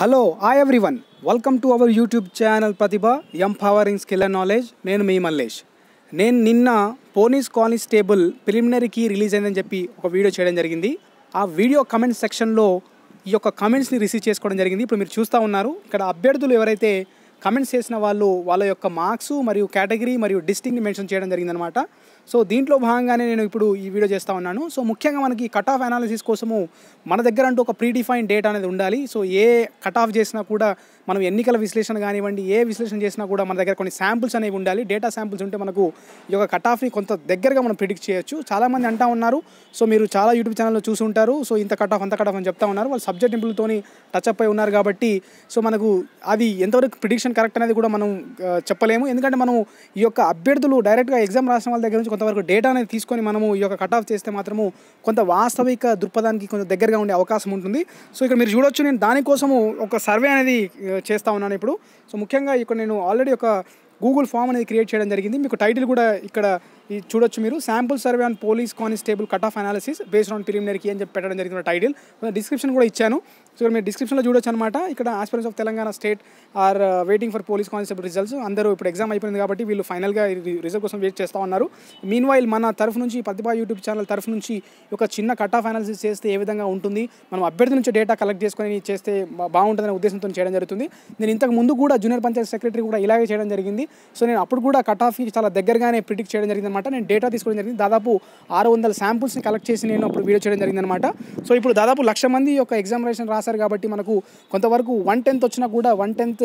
hello hi everyone welcome to our YouTube channel Pratibha empowering skill and knowledge నేను మీ మల్లేష్ నేను నిన్న పోలీస్ కానిస్టేబుల్ ప్రిలిమినరీకి రిలీజ్ అయిందని చెప్పి ఒక వీడియో చేయడం జరిగింది ఆ వీడియో కమెంట్స్ సెక్షన్లో ఈ యొక్క కమెంట్స్ని రిసీవ్ చేసుకోవడం జరిగింది ఇప్పుడు మీరు చూస్తూ ఉన్నారు ఇక్కడ అభ్యర్థులు ఎవరైతే కమెంట్స్ చేసిన వాళ్ళు వాళ్ళ యొక్క మార్క్స్ మరియు కేటగిరీ మరియు డిస్టింగ్ని మెన్షన్ చేయడం జరిగిందనమాట సో దీంట్లో భాగంగానే నేను ఇప్పుడు ఈ వీడియో చేస్తూ ఉన్నాను సో ముఖ్యంగా మనకి కట్ ఆఫ్ అనాలిసిస్ కోసము మన దగ్గర అంటూ ఒక ప్రీడిఫైన్ డేట్ అనేది ఉండాలి సో ఏ కట్ ఆఫ్ చేసినా కూడా మనం ఎన్నికల విశ్లేషణ కానివ్వండి ఏ విశ్లేషణ చేసినా కూడా మన దగ్గర కొన్ని శాంపుల్స్ అనేవి ఉండాలి డేటా శాంపుల్స్ ఉంటే మనకు ఈ యొక్క కట్ ఆఫ్ని కొంత దగ్గరగా మనం ప్రిడిక్ట్ చేయొచ్చు చాలామంది అంటా ఉన్నారు సో మీరు చాలా యూట్యూబ్ ఛానల్లో చూసి ఉంటారు సో ఇంత కట్ ఆఫ్ అంత కట్ ఆఫ్ అని చెప్తా ఉన్నారు వాళ్ళు సబ్జెక్ట్ ఇంపులతో టచ్ అప్ అయి ఉన్నారు కాబట్టి సో మనకు అది ఎంతవరకు ప్రిడిక్షన్ కరెక్ట్ అనేది కూడా మనం చెప్పలేము ఎందుకంటే మనం ఈ యొక్క అభ్యర్థులు డైరెక్ట్గా ఎగ్జామ్ రాసిన వాళ్ళ దగ్గర నుంచి కొంతవరకు డేటా అనేది తీసుకొని మనము ఈ యొక్క కట్ ఆఫ్ చేస్తే మాత్రము కొంత వాస్తవిక దృక్పథానికి కొంచెం దగ్గరగా ఉండే అవకాశం ఉంటుంది సో ఇక్కడ మీరు చూడొచ్చు నేను దానికోసము ఒక సర్వే అనేది చేస్తూ ఉన్నాను ఇప్పుడు సో ముఖ్యంగా ఇక్కడ నేను ఆల్రెడీ ఒక గూగుల్ ఫామ్ అనేది క్రియేట్ చేయడం జరిగింది మీకు టైటిల్ కూడా ఇక్కడ చూడొచ్చు మీరు sample survey on police constable cut off analysis based on ప్రిలిమినరీకి అని చెప్పి పెట్టడం జరిగింది టైటిల్ డిస్క్రిప్షన్ కూడా ఇచ్చాను సో మీరు డిస్క్రిప్షన్లో చూడొచ్చు అనమాట ఇక్కడ aspirants of Telangana state are waiting for police constable results అందరూ ఇప్పుడు ఎగ్జామ్ అయిపోయింది కాబట్టి వీళ్ళు ఫైనల్గా రిజల్ట్ కోసం వెయిట్ చేస్తూ ఉన్నారు మీన్ వైల్ మన తరఫు నుంచి ప్రతిభా యూట్యూబ్ ఛానల్ తరఫు నుంచి ఒక చిన్న కట్ ఆఫ్ అనాలిసిస్ చేస్తే ఏ విధంగా ఉంటుంది మనం అభ్యర్థి నుంచి డేటా కలెక్ట్ చేసుకొని చేస్తే బాగుంటుందనే ఉద్దేశంతో చేయడం జరుగుతుంది నేను ఇంతకు ముందు కూడా జూనియర్ పంచాయత్ సెక్రటరీ కూడా ఇలాగే చేయడం జరిగింది సో నేను అప్పుడు కూడా కట్ ఆఫ్కి చాలా దగ్గరగానే ప్రిడిక్ట్ చేయడం జరిగిందనమాట నేను డేటా తీసుకోవడం జరిగింది దాదాపు ఆరు వందల శాంపుల్స్ని కలెక్ట్ చేసి నేను అప్పుడు వీడియో చేయడం జరిగిందనమాట సో ఇప్పుడు దాదాపు లక్ష మంది యొక్క ఎగ్జామినేషన్ రాశారు కాబట్టి మనకు కొంతవరకు వన్ టెన్త్ వచ్చినా కూడా వన్ టెన్త్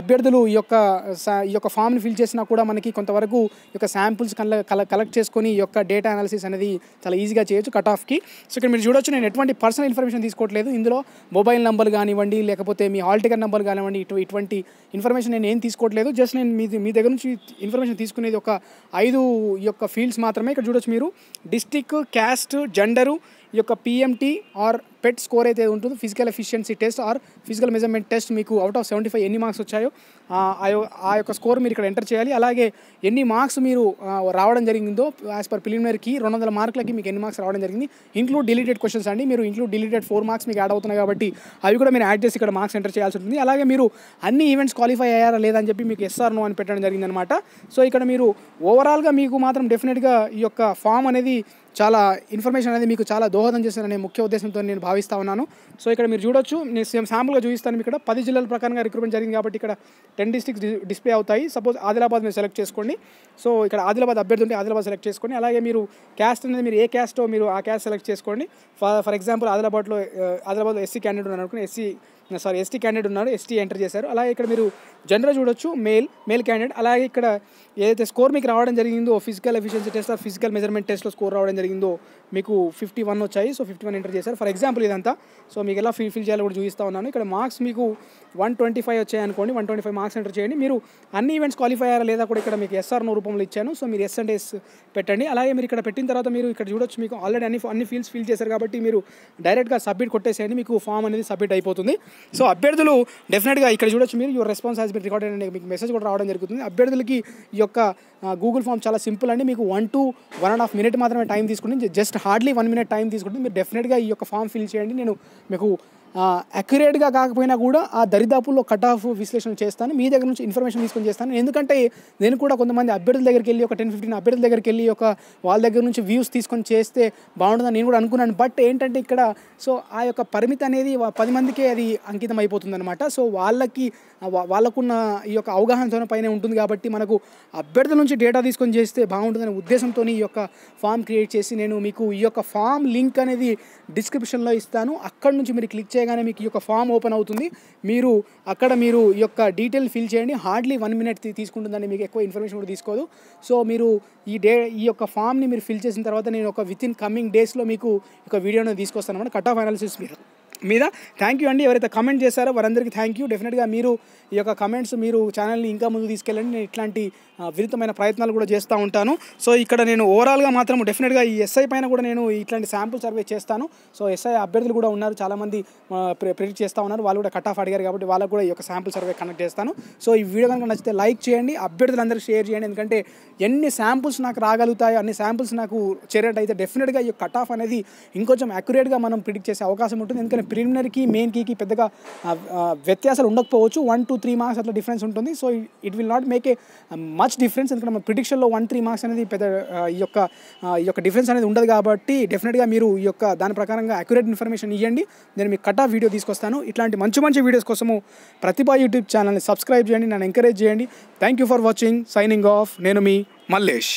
అభ్యర్థులు ఈ యొక్క ఈ యొక్క ఫామ్ని ఫిల్ చేసినా కూడా మనకి కొంతవరకు ఈ యొక్క శాంపుల్స్ కల కలెక్ట్ చేసుకొని ఈ యొక్క డేటా అనాలిసిస్ అనేది చాలా ఈజీగా చేయొచ్చు కట్ ఆఫ్కి సో ఇక్కడ మీరు చూడొచ్చు నేను ఎటువంటి పర్సనల్ ఇన్ఫర్మేషన్ తీసుకోవట్లేదు ఇందులో మొబైల్ నెంబర్ కానివ్వండి లేకపోతే మీ హాల్ టికెట్ నెంబర్ కానివ్వండి ఇటు ఇటువంటి ఇన్ఫర్మేషన్ నేను ఏం తీసుకోవట్లేదు జస్ట్ జస్ట్ నేను మీ మీ దగ్గర నుంచి ఇన్ఫర్మేషన్ తీసుకునేది ఒక ఐదు యొక్క ఫీల్డ్స్ మాత్రమే ఇక్కడ చూడొచ్చు మీరు డిస్టిక్ క్యాస్ట్ జెండరు ఈ యొక్క పిఎంటీ ఆర్ పెట్ స్కోర్ అయితే ఉంటుందో physical efficiency test or physical measurement test మీకు అవుట్ ఆఫ్ సెవెంటీ ఫైవ్ ఎన్ని మార్క్స్ వచ్చాయో ఆ యొక్క స్కోర్ మీరు ఇక్కడ ఎంటర్ చేయాలి అలాగే ఎన్ని మార్క్స్ మీరు రావడం జరిగిందో యాజ్ పర్ ప్రిలిమినరీకి రెండు వందల మార్కులకి మీకు ఎన్ని మార్క్స్ రావడం జరిగింది ఇంక్లూడ్ డిలీటెడ్ క్వశ్చన్స్ అండి మీరు ఇంక్లూడ్ డిలీటెడ్ ఫోర్ మార్క్స్ మీకు యాడ్ అవుతున్నాయి కాబట్టి అవి కూడా మీరు యాడ్ చేసి ఇక్కడ మార్క్స్ ఎంటర్ చేయాల్సి ఉంటుంది అలాగే మీరు అన్ని ఈవెంట్స్ క్వాలిఫై అయ్యారా లేదని చెప్పి మీకు ఎస్ఆర్ నో అని పెట్టడం జరిగిందనమాట సో ఇక్కడ మీరు ఓవరాల్గా మీకు మాత్రం డెఫినెట్గా ఈ యొక్క ఫామ్ అనేది చాలా ఇన్ఫర్మేషన్ అనేది మీకు చాలా దోహదం చేశాననే ముఖ్య ఉద్దేశంతో నేను భావిస్తా ఉన్నాను సో ఇక్కడ మీరు చూడొచ్చు నేను సేమ్ శాంపుల్గా చూపిస్తాను ఇక్కడ పది జిల్లాల ప్రకారంగా రిక్రూట్మెంట్ జరిగింది కాబట్టి ఇక్కడ టెన్ డిస్ట్రిక్ట్స్ డిస్ప్లే అవుతాయి సపోజ్ ఆదిలాబాద్ మీరు సెలెక్ట్ చేసుకోండి సో ఇక్కడ ఆదిలాబాద్ అభ్యర్థి ఉంటే ఆదిలాబాద్ సెలెక్ట్ చేసుకోండి అలాగే మీరు క్యాస్ట్ అనేది మీరు ఏ క్యాస్టో మీరు ఆ క్యాస్ట్ సెలెక్ట్ చేసుకోండి ఫర్ ఫర్ ఎగ్జాంపుల్ ఆదిలాబాద్లో ఆదిలాబాద్లో ఎస్సీ క్యాండిడేట్ ఉన్నారు అనుకుని ఎస్సీ సారీ ఎస్టీ క్యాండిడేట్ ఉన్నారు ఎస్టీ ఎంటర్ చేశారు అలాగే ఇక్కడ మీరు జనరల్ చూడొచ్చు మేల్ మేల్ క్యాండిడేట్ అలాగే ఇక్కడ ఏదైతే స్కోర్ మీకు రావడం జరిగిందో ఫిజికల్ ఎఫిషియన్సీ టెస్ట్ ఆ ఫిజికల్ మెజర్మెంట్ టెస్ట్లో స్కోర్ రావడం జరిగిందో మీకు ఫిఫ్టీ వన్ వచ్చాయి సో ఫిఫ్టీ వన్ ఎంటర్ చేశారు ఫర్ ఎగ్జాంపుల్ ఇదంతా సో మీకు ఎలా ఫిల్ ఫిల్ చేయాలో కూడా చూపిస్తా ఉన్నాను ఇక్కడ మార్క్స్ మీకు వన్ ట్వంటీ ఫైవ్ వచ్చాయి అనుకోండి one twenty five marks enter చేయండి మీరు అన్ని ఈవెంట్స్ క్వాలిఫై అయ్యారా లేదా కూడా ఇక్కడ మీకు ఎస్ఆర్ నో రూపంలో ఇచ్చాను సో మీరు ఎస్ అండ్ ఎస్ పెట్టండి అలాగే మీరు ఇక్కడ పెట్టిన తర్వాత మీరు ఇక్కడ చూడొచ్చు మీకు ఆల్రెడీ అన్ని అన్ని ఫీల్స్ ఫిల్ చేశారు కాబట్టి మీరు డైరెక్ట్గా సబ్మిట్ కొట్టేసేయండి మీకు ఫామ్ అనేది సబ్మిట్ అయిపోతుంది సో అభ్యర్థులు డెఫినెట్గా ఇక్కడ చూడొచ్చు మీరు your response has been recorded అనే మీకు మెసేజ్ కూడా రావడం జరుగుతుంది అభ్యర్థులకి ఈ యొక్క గూగుల్ ఫామ్ చాలా సింపుల్ అండి మీకు one to one and half minute మాత్రమే టైం తీసుకుని just just hardly one minute time తీసుకుంటుంది మీరు డెఫినెట్గా ఈ యొక్క ఫామ్ ఫిల్ చేయండి నేను మీకు అక్యురేట్గా కాకపోయినా కూడా ఆ దరిదాపుల్లో కట్ ఆఫ్ విశ్లేషణ చేస్తాను మీ దగ్గర నుంచి ఇన్ఫర్మేషన్ తీసుకొని చేస్తాను ఎందుకంటే నేను కూడా కొంతమంది అభ్యర్థుల దగ్గరికి వెళ్ళి ఒక టెన్ ఫిఫ్టీన్ అభ్యర్థుల దగ్గరికి వెళ్ళి ఒక వాళ్ళ దగ్గర నుంచి వ్యూస్ తీసుకొని చేస్తే బాగుంటుందని నేను కూడా అనుకున్నాను బట్ ఏంటంటే ఇక్కడ సో ఆ యొక్క పరిమితి అనేది పది మందికే అది అంకితం అయిపోతుంది అనమాట సో వాళ్ళకి వాళ్ళకున్న ఈ యొక్క అవగాహనతో పైన ఉంటుంది కాబట్టి మనకు అభ్యర్థుల నుంచి డేటా తీసుకొని చేస్తే బాగుంటుందనే ఉద్దేశంతో ఈ యొక్క ఫామ్ క్రియేట్ చేసి నేను మీకు ఈ యొక్క ఫామ్ లింక్ అనేది డిస్క్రిప్షన్లో ఇస్తాను అక్కడ నుంచి మీరు క్లిక్ చేయ చేయగానే మీకు ఈ యొక్క ఫామ్ ఓపెన్ అవుతుంది మీరు అక్కడ మీరు ఈ యొక్క డీటెయిల్ ఫిల్ చేయండి హార్డ్లీ వన్ మినిట్ తీసుకుంటుందని మీకు ఎక్కువ ఇన్ఫర్మేషన్ కూడా తీసుకోదు సో మీరు ఈ డే ఈ యొక్క ఫామ్ని మీరు ఫిల్ చేసిన తర్వాత నేను ఒక విత్ ఇన్ కమింగ్ డేస్లో మీకు ఒక వీడియోను తీసుకొస్తాను అనమాట కట్ ఆఫ్ అనాలిసిస్ మీరు మీద థ్యాంక్ యూ అండి ఎవరైతే కమెంట్ చేశారో వారందరికీ థ్యాంక్ యూ డెఫినెట్గా మీరు ఈ యొక్క కమెంట్స్ మీరు ఛానల్ని ఇంకా ముందు తీసుకెళ్ళండి నేను ఇట్లాంటి విరుద్ధమైన ప్రయత్నాలు కూడా చేస్తూ ఉంటాను సో ఇక్కడ నేను ఓవరాల్గా మాత్రం డెఫినెట్గా ఈ ఎస్ఐ పైన కూడా నేను ఇట్లాంటి శాంపుల్ సర్వే చేస్తాను సో ఎస్ఐ అభ్యర్థులు కూడా ఉన్నారు చాలామంది ప్రిడిక్ట్ చేస్తూ ఉన్నారు వాళ్ళు కూడా కట్ ఆఫ్ అడిగారు కాబట్టి వాళ్ళకు కూడా ఈ యొక్క శాంపుల్ సర్వే కనెక్ట్ చేస్తాను సో ఈ వీడియో కనుక నచ్చితే లైక్ చేయండి అభ్యర్థులందరూ షేర్ చేయండి ఎందుకంటే ఎన్ని శాంపుల్స్ నాకు రాగలుగుతాయో అన్ని శాంపుల్స్ నాకు చేరేటైతే డెఫినెట్గా ఈ కట్ ఆఫ్ అనేది ఇంకొంచెం అక్యురేట్గా మనం ప్రిడిక్ట్ చేసే అవకాశం ఉంటుంది ఎందుకంటే ప్రిలిమినరీకి మెయిన్ కీకి పెద్దగా వ్యత్యాసాలు ఉండకపోవచ్చు వన్ టూ త్రీ మార్క్స్ అట్లా డిఫరెన్స్ ఉంటుంది so it will not make a much difference ఎందుకంటే మన ప్రిడిక్షన్లో వన్ త్రీ మార్క్స్ అనేది పెద్ద ఈ యొక్క ఈ యొక్క డిఫరెన్స్ అనేది ఉండదు కాబట్టి డెఫినెట్గా మీరు ఈ యొక్క దాని ప్రకారంగా అక్యురేట్ ఇన్ఫర్మేషన్ ఇవ్వండి నేను మీకు కట్ వీడియో తీసుకొస్తాను ఇట్లాంటి మంచి మంచి వీడియోస్ కోసము ప్రతిభా యూట్యూబ్ ఛానల్ని సబ్స్క్రైబ్ చేయండి నన్ను ఎంకరేజ్ చేయండి thank you for watching signing off నేను మీ మల్లేష్